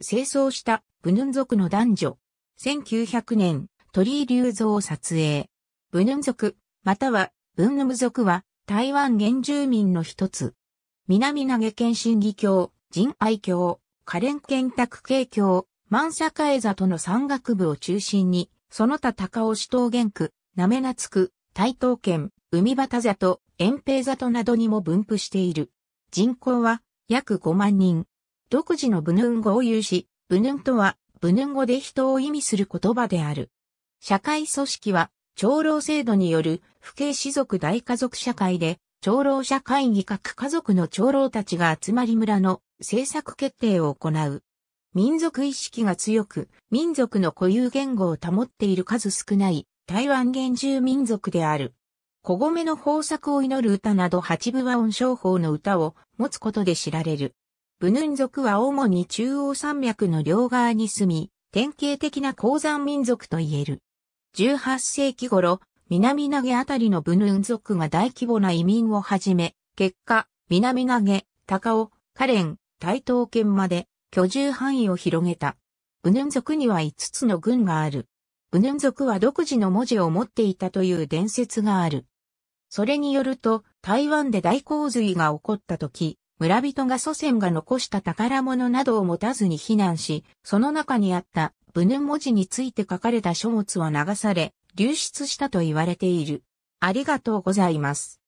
清掃したブヌン族の男女。1900年、鳥居隆像を撮影。ブヌン族、またはブンヌム族は台湾原住民の一つ。南投げ県新義教、仁愛教、可憐県宅慶教、万栄座との山岳部を中心に、その他高尾市東原区、な夏区、台東県、海端里、遠平里などにも分布している。人口は約5万人。独自のブヌン語を有し、ブヌンとは、ブヌン語で人を意味する言葉である。社会組織は、長老制度による、不敬氏族大家族社会で、長老社会議各家族の長老たちが集まり村の政策決定を行う。民族意識が強く、民族の固有言語を保っている数少ない台湾原住民族である。小米の豊作を祈る歌など八部和音商法の歌を持つことで知られる。ブヌン族は主に中央山脈の両側に住み、典型的な鉱山民族と言える。18世紀頃、南投げあたりのブヌン族が大規模な移民をはじめ、結果、南投げ、高尾、カレン、台東県まで居住範囲を広げた。ブヌン族には5つの軍がある。ブヌン族は独自の文字を持っていたという伝説がある。それによると、台湾で大洪水が起こった時、村人が祖先が残した宝物などを持たずに避難し、その中にあったブヌ文字について書かれた書物は流され、流出したと言われている。ありがとうございます。